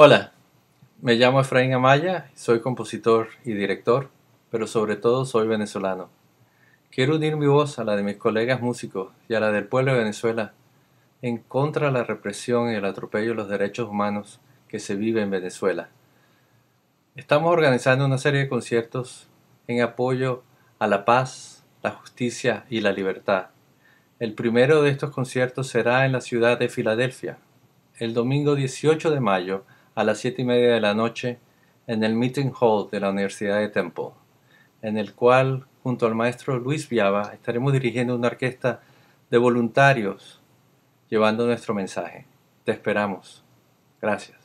Hola, me llamo Efraín Amaya, soy compositor y director, pero sobre todo soy venezolano. Quiero unir mi voz a la de mis colegas músicos y a la del pueblo de Venezuela en contra de la represión y el atropello de los derechos humanos que se vive en Venezuela. Estamos organizando una serie de conciertos en apoyo a la paz, la justicia y la libertad. El primero de estos conciertos será en la ciudad de Filadelfia, el domingo 18 de mayo a las siete y media de la noche en el Meeting Hall de la Universidad de Temple, en el cual, junto al maestro Luis Viaba, estaremos dirigiendo una orquesta de voluntarios llevando nuestro mensaje. Te esperamos. Gracias.